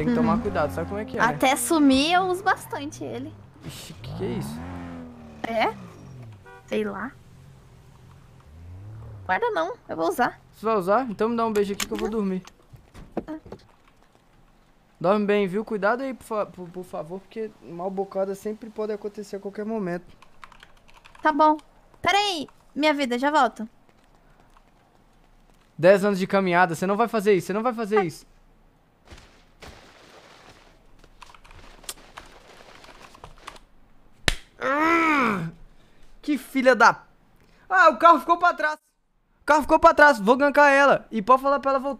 tem que uhum. tomar cuidado, sabe como é que é? Né? Até sumir eu uso bastante ele. Ixi, que que é isso? É? Sei lá. Guarda não, eu vou usar. Você vai usar? Então me dá um beijo aqui que eu vou uhum. dormir. Ah. Dorme bem, viu? Cuidado aí, por, fa por, por favor, porque mal bocada sempre pode acontecer a qualquer momento. Tá bom. Pera aí, minha vida, já volto. 10 anos de caminhada, você não vai fazer isso, você não vai fazer ah. isso. Que filha da... Ah, o carro ficou pra trás. O carro ficou pra trás, vou gankar ela. E pode falar pra ela voltar.